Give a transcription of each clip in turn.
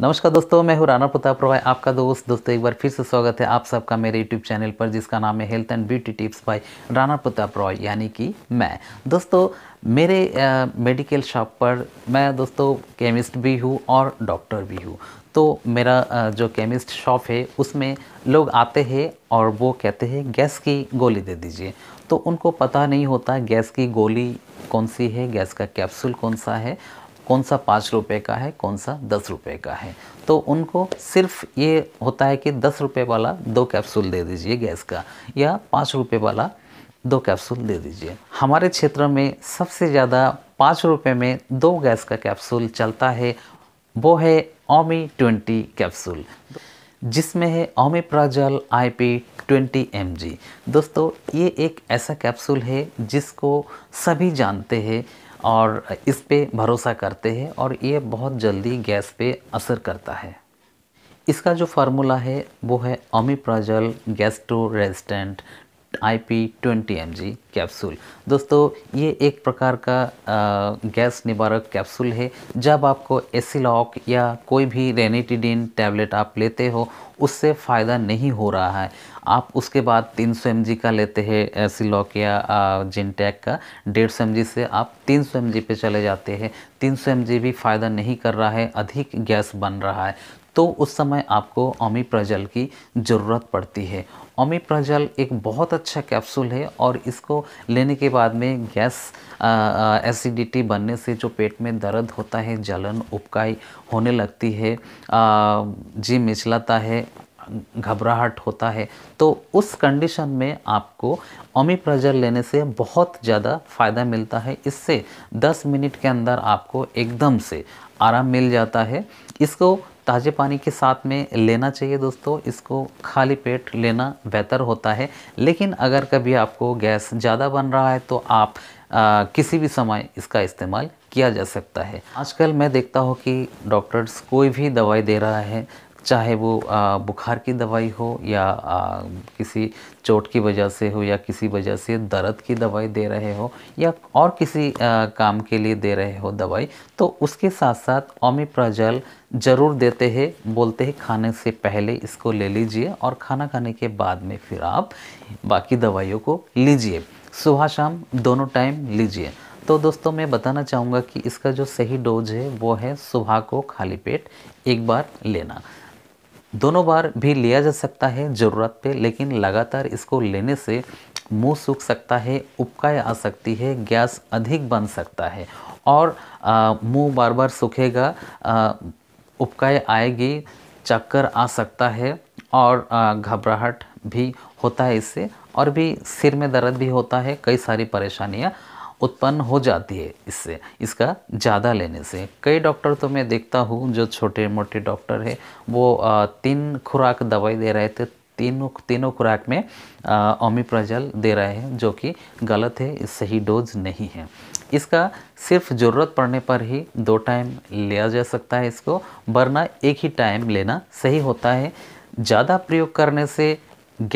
नमस्कार दोस्तों मैं हूं राणा प्रताप रॉय आपका दोस्त दोस्तों एक बार फिर से स्वागत है आप सबका मेरे यूट्यूब चैनल पर जिसका नाम है health and beauty tips by Rana Pratap Roy यानी कि मैं दोस्तों मेरे मेडिकल शॉप पर मैं दोस्तों केमिस्ट भी हूँ और डॉक्टर भी हूँ तो मेरा जो केमिस्ट शॉप है उसमें लोग आते हैं और वो कहते हैं गैस की गोली दे दीजिए तो उनको पता नहीं होता गैस की गोली कौन सी है गैस का कैप्सूल कौन सा है कौन सा पाँच रुपये का है कौन सा दस रुपये का है तो उनको सिर्फ ये होता है कि दस रुपये वाला दो कैप्सूल दे दीजिए गैस का या पाँच रुपये वाला दो कैप्सूल दे दीजिए हमारे क्षेत्र में सबसे ज़्यादा पाँच रुपये में दो गैस का कैप्सूल चलता है वो है ओमी ट्वेंटी कैप्सूल जिसमें है प्राजल आई पी ट्वेंटी एम दोस्तों ये एक ऐसा कैप्सूल है जिसको सभी जानते हैं और इस पे भरोसा करते हैं और ये बहुत जल्दी गैस पे असर करता है इसका जो फार्मूला है वो है omeprazole gastro resistant I P twenty M G capsule दोस्तों ये एक प्रकार का आ, गैस निवारक कैप्सूल है जब आपको एसिलॉक या कोई भी रेनिटिडिन टैबलेट आप लेते हो उससे फ़ायदा नहीं हो रहा है आप उसके बाद 300 सौ का लेते हैं एसिलॉक या जिनटैक का डेढ़ सौ से आप 300 सौ पे चले जाते हैं 300 सौ भी फ़ायदा नहीं कर रहा है अधिक गैस बन रहा है तो उस समय आपको प्रजल की ज़रूरत पड़ती है प्रजल एक बहुत अच्छा कैप्सूल है और इसको लेने के बाद में गैस एसिडिटी बनने से जो पेट में दर्द होता है जलन उपकाई होने लगती है आ, जी मिचलाता है घबराहट होता है तो उस कंडीशन में आपको प्रजल लेने से बहुत ज़्यादा फ़ायदा मिलता है इससे 10 मिनट के अंदर आपको एकदम से आराम मिल जाता है इसको ताज़े पानी के साथ में लेना चाहिए दोस्तों इसको खाली पेट लेना बेहतर होता है लेकिन अगर कभी आपको गैस ज़्यादा बन रहा है तो आप आ, किसी भी समय इसका इस्तेमाल किया जा सकता है आजकल मैं देखता हूँ कि डॉक्टर्स कोई भी दवाई दे रहा है चाहे वो बुखार की दवाई हो या किसी चोट की वजह से हो या किसी वजह से दर्द की दवाई दे रहे हो या और किसी काम के लिए दे रहे हो दवाई तो उसके साथ साथ ओमिप्राजल ज़रूर देते हैं बोलते हैं खाने से पहले इसको ले लीजिए और खाना खाने के बाद में फिर आप बाकी दवाइयों को लीजिए सुबह शाम दोनों टाइम लीजिए तो दोस्तों मैं बताना चाहूँगा कि इसका जो सही डोज है वो है सुबह को खाली पेट एक बार लेना दोनों बार भी लिया जा सकता है ज़रूरत पे लेकिन लगातार इसको लेने से मुंह सूख सकता है उपकाय आ सकती है गैस अधिक बन सकता है और मुंह बार बार सूखेगा उपकाय आएगी चक्कर आ सकता है और घबराहट भी होता है इससे और भी सिर में दर्द भी होता है कई सारी परेशानियाँ उत्पन्न हो जाती है इससे इसका ज़्यादा लेने से कई डॉक्टर तो मैं देखता हूँ जो छोटे मोटे डॉक्टर है वो तीन खुराक दवाई दे रहे थे तीनों तीनों खुराक में ओमिप्रजल दे रहे हैं जो कि गलत है सही डोज नहीं है इसका सिर्फ ज़रूरत पड़ने पर ही दो टाइम लिया जा सकता है इसको वरना एक ही टाइम लेना सही होता है ज़्यादा प्रयोग करने से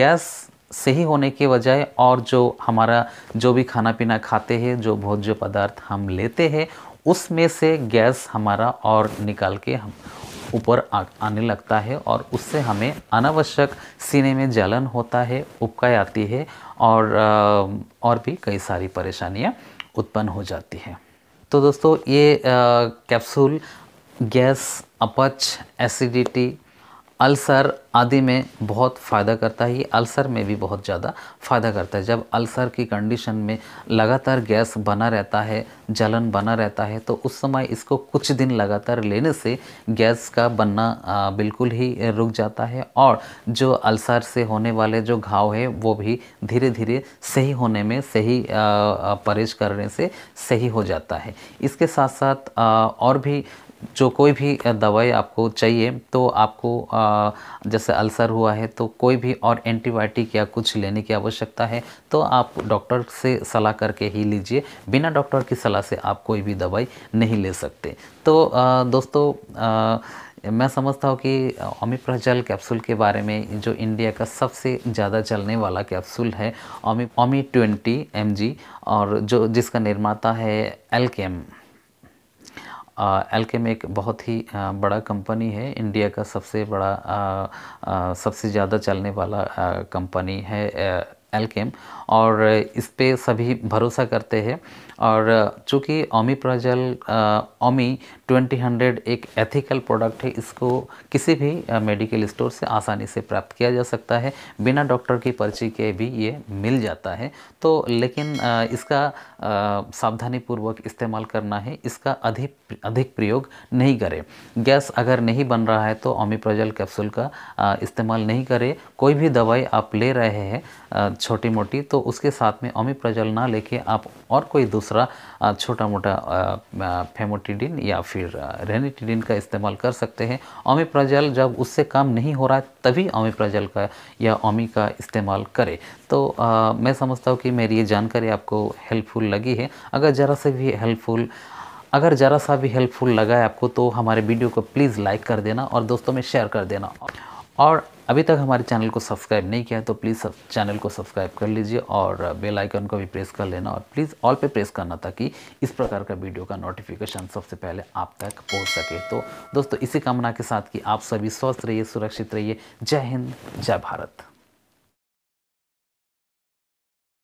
गैस सही होने के बजाय और जो हमारा जो भी खाना पीना खाते हैं जो भोज्य पदार्थ हम लेते हैं उसमें से गैस हमारा और निकाल के हम ऊपर आने लगता है और उससे हमें अनावश्यक सीने में जलन होता है उपकाय आती है और और भी कई सारी परेशानियां उत्पन्न हो जाती हैं तो दोस्तों ये कैप्सूल गैस अपच एसिडिटी अल्सर आदि में बहुत फ़ायदा करता है ये अल्सर में भी बहुत ज़्यादा फ़ायदा करता है जब अल्सर की कंडीशन में लगातार गैस बना रहता है जलन बना रहता है तो उस समय इसको कुछ दिन लगातार लेने से गैस का बनना बिल्कुल ही रुक जाता है और जो अल्सर से होने वाले जो घाव है वो भी धीरे धीरे सही होने में सही परहेज करने से सही हो जाता है इसके साथ साथ और भी जो कोई भी दवाई आपको चाहिए तो आपको जैसे अल्सर हुआ है तो कोई भी और एंटीबायोटिक या कुछ लेने की आवश्यकता है तो आप डॉक्टर से सलाह करके ही लीजिए बिना डॉक्टर की सलाह से आप कोई भी दवाई नहीं ले सकते तो दोस्तों मैं समझता हूँ कि ओमिप्राजल कैप्सूल के बारे में जो इंडिया का सबसे ज़्यादा चलने वाला कैप्सूल है ओमी ओमी ट्वेंटी एम और जो जिसका निर्माता है एल एल्केम एक बहुत ही बड़ा कंपनी है इंडिया का सबसे बड़ा सबसे ज़्यादा चलने वाला कंपनी है एल्केम और इस पर सभी भरोसा करते हैं और चूँकि ओमी प्रजल ओमी ट्वेंटी हंड्रेड एक एथिकल प्रोडक्ट है इसको किसी भी मेडिकल स्टोर से आसानी से प्राप्त किया जा सकता है बिना डॉक्टर की पर्ची के भी ये मिल जाता है तो लेकिन इसका सावधानीपूर्वक इस्तेमाल करना है इसका अधिक अधिक प्रयोग नहीं करें गैस अगर नहीं बन रहा है तो ओमी प्रजल कैप्सूल का इस्तेमाल नहीं करें कोई भी दवाई आप ले रहे हैं छोटी मोटी तो उसके साथ में प्रजल ना लेके आप और कोई दूसरा छोटा मोटा फेमोटिडिन या फिर रेनिटिडिन का इस्तेमाल कर सकते हैं प्रजल जब उससे काम नहीं हो रहा तभी प्रजल का या ओमी का इस्तेमाल करें तो आ, मैं समझता हूँ कि मेरी ये जानकारी आपको हेल्पफुल लगी है अगर ज़रा से भी हेल्पफुल अगर ज़रा सा भी हेल्पफुल लगा है आपको तो हमारे वीडियो को प्लीज़ लाइक कर देना और दोस्तों में शेयर कर देना और अभी तक हमारे चैनल को सब्सक्राइब नहीं किया है तो प्लीज़ चैनल को सब्सक्राइब कर लीजिए और बेल आइकन को भी प्रेस कर लेना और प्लीज़ ऑल पे प्रेस करना ताकि इस प्रकार का वीडियो का नोटिफिकेशन सबसे पहले आप तक पहुंच सके तो दोस्तों इसी कामना के साथ कि आप सभी स्वस्थ रहिए सुरक्षित रहिए जय हिंद जय भारत